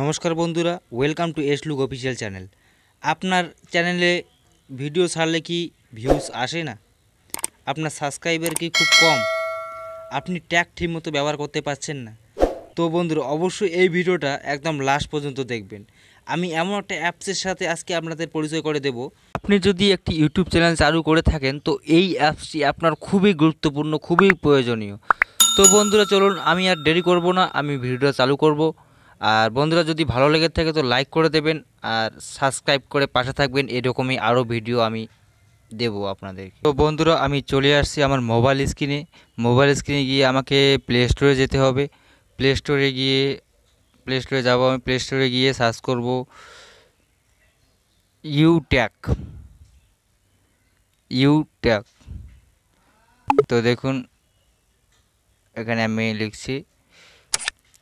নমস্কার বন্ধুরা welcome to S look official channel আপনার চ্যানেলে ভিডিও ছাড়লে কি ভিউজ আসে না আপনার সাবস্ক্রাইবার কি খুব কম আপনি ট্যাগ ঠিকমতো ব্যবহার করতে পারছেন না তো বন্ধুরা অবশ্যই এই ভিডিওটা একদম লাস্ট পর্যন্ত দেখবেন আমি এমন একটা অ্যাপসের সাথে আজকে আপনাদের পরিচয় করে দেব আপনি যদি একটি ইউটিউব চ্যানেল চালু করে থাকেন তো এই অ্যাপসটি আপনার খুবই গুরুত্বপূর্ণ খুবই প্রয়োজনীয় তো বন্ধুরা চলুন আমি আর দেরি করব না আমি ভিডিওটা চালু করব আর বন্ধুরা যদি ভালো লেগে থাকে তো লাইক করে দেবেন আর সাবস্ক্রাইব করে পাশে থাকবেন এরকমই আরও ভিডিও আমি দেব আপনাদেরকে তো বন্ধুরা আমি চলে আসছি আমার মোবাইল স্ক্রিনে মোবাইল স্ক্রিনে গিয়ে আমাকে প্লে স্টোরে যেতে হবে প্লে স্টোরে গিয়ে প্লে স্টোরে যাব আমি প্লে স্টোরে গিয়ে সার্চ করব ইউট্যাক ইউট্যাক তো দেখুন এখানে আমি লিখছি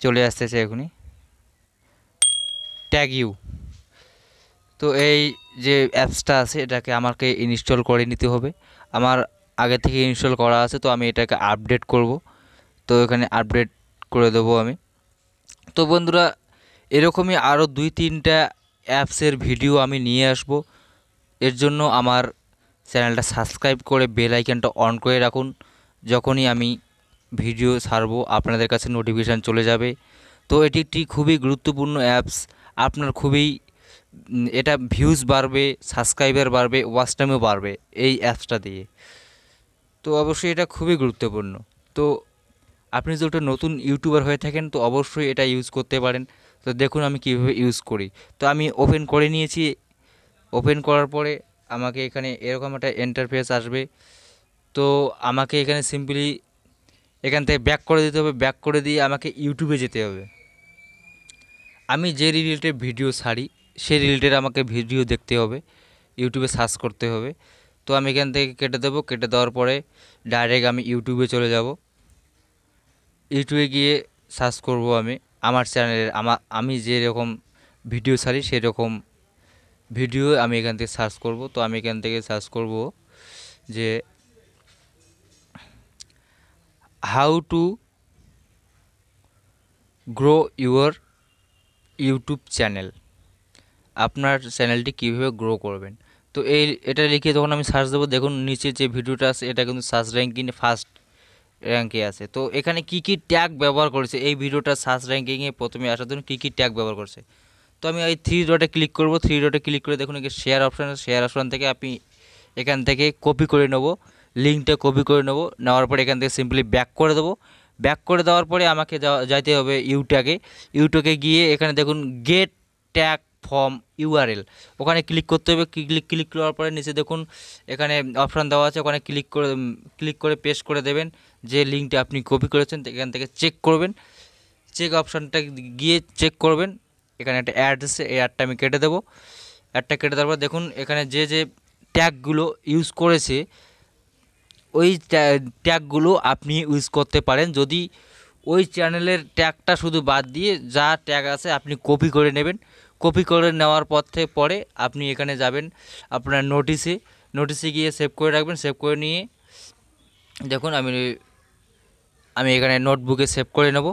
চলে আসতেছে এখনই ট্যাগ ইউ তো এই যে অ্যাপসটা আছে এটাকে আমাকে ইনস্টল করে নিতে হবে আমার আগে থেকে ইনস্টল করা আছে তো আমি এটাকে আপডেট করব তো এখানে আপডেট করে দেবো আমি তো বন্ধুরা এরকমই আরও দুই তিনটা অ্যাপসের ভিডিও আমি নিয়ে আসব এর জন্য আমার চ্যানেলটা সাবস্ক্রাইব করে বেল আইকনটা অন করে রাখুন যখনই আমি ভিডিও ছাড়বো আপনাদের কাছে নোটিফিকেশান চলে যাবে তো এটি একটি খুবই গুরুত্বপূর্ণ অ্যাপস আপনার খুবই এটা ভিউজ বাড়বে সাবস্ক্রাইবার বাড়বে ওয়াচ টাইমও বাড়বে এই অ্যাপসটা দিয়ে তো অবশ্যই এটা খুবই গুরুত্বপূর্ণ তো আপনি যদি নতুন ইউটিউবার হয়ে থাকেন তো অবশ্যই এটা ইউজ করতে পারেন তো দেখুন আমি কিভাবে ইউজ করি তো আমি ওপেন করে নিয়েছি ওপেন করার পরে আমাকে এখানে এরকম একটা এন্টারফেস আসবে তো আমাকে এখানে সিম্পলি এখান থেকে ব্যাক করে দিতে হবে ব্যাক করে দিয়ে আমাকে ইউটিউবে যেতে হবে আমি যে রিলেটেড ভিডিও ছাড়ি সেই রিলেটেড আমাকে ভিডিও দেখতে হবে ইউটিউবে সার্চ করতে হবে তো আমি এখান থেকে কেটে দেবো কেটে দেওয়ার পরে ডাইরেক্ট আমি ইউটিউবে চলে যাব ইউটিউবে গিয়ে সার্চ করব আমি আমার চ্যানেলের আমার আমি যেরকম ভিডিও ছাড়ি সেরকম ভিডিও আমি এখান থেকে সার্চ করব তো আমি এখান থেকে সার্চ করব যে how to grow your YouTube channel আপনার চ্যানেলটি কীভাবে গ্রো করবেন তো এই এটা লিখে তখন আমি সার্চ দেবো দেখুন নিচে যে ভিডিওটা আছে এটা কিন্তু সার্চ র্যাঙ্কিং ফার্স্ট র্যাঙ্কে আছে তো এখানে কি কি ট্যাগ ব্যবহার করেছে এই ভিডিওটা সার্চ র্যাঙ্কিংয়ে প্রথমে আসার জন্য কী কী ট্যাগ ব্যবহার করছে তো আমি এই থ্রি ডটে ক্লিক করব থ্রি ডটে ক্লিক করে দেখুন শেয়ার অপশান শেয়ার অপশান থেকে আপনি এখান থেকে কপি করে নেবো লিঙ্কটা কপি করে নেবো নেওয়ার পর এখান থেকে সিম্পলি ব্যাক করে দেবো ব্যাক করে দেওয়ার পরে আমাকে যাইতে হবে ইউটাকে ইউটাকে গিয়ে এখানে দেখুন গেট ট্যাগ ফর্ম ইউআরএল ওখানে ক্লিক করতে হবে ক্লিক ক্লিক করার পরে নিচে দেখুন এখানে অপশান দেওয়া আছে ওখানে ক্লিক করে ক্লিক করে পেস্ট করে দেবেন যে লিঙ্কটা আপনি কপি করেছেন এখান থেকে চেক করবেন চেক অপশানটা গিয়ে চেক করবেন এখানে একটা অ্যাড আছে এই অ্যাডটা আমি কেটে দেবো অ্যাডটা কেটে দেওয়ার পর দেখুন এখানে যে যে ট্যাগগুলো ইউজ করেছে ওই ট্যাগগুলো আপনি ইউজ করতে পারেন যদি ওই চ্যানেলের ট্যাগটা শুধু বাদ দিয়ে যা ট্যাগ আছে আপনি কপি করে নেবেন কপি করে নেওয়ার পথে পরে আপনি এখানে যাবেন আপনার নোটিশে নোটিশে গিয়ে সেভ করে রাখবেন সেভ করে নিয়ে দেখুন আমি আমি এখানে নোটবুকে সেভ করে নেব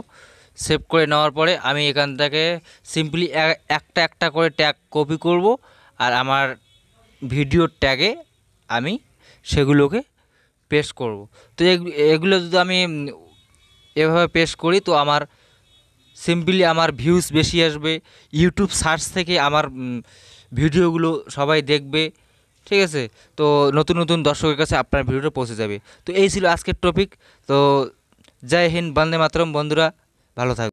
সেভ করে নেওয়ার পরে আমি এখান থেকে সিম্পলি একটা একটা করে ট্যাগ কপি করব আর আমার ভিডিওর ট্যাগে আমি সেগুলোকে পেস্ট করব তো এগুলো যদি আমি এভাবে পেস্ট করি তো আমার সিম্পলি আমার ভিউজ বেশি আসবে ইউটিউব সার্চ থেকে আমার ভিডিওগুলো সবাই দেখবে ঠিক আছে তো নতুন নতুন দর্শকের কাছে আপনার ভিডিওটা পৌঁছে যাবে তো এই ছিল আজকের টপিক তো জয় হিন্দ বন্দে মাতরম বন্ধুরা ভালো থাকবে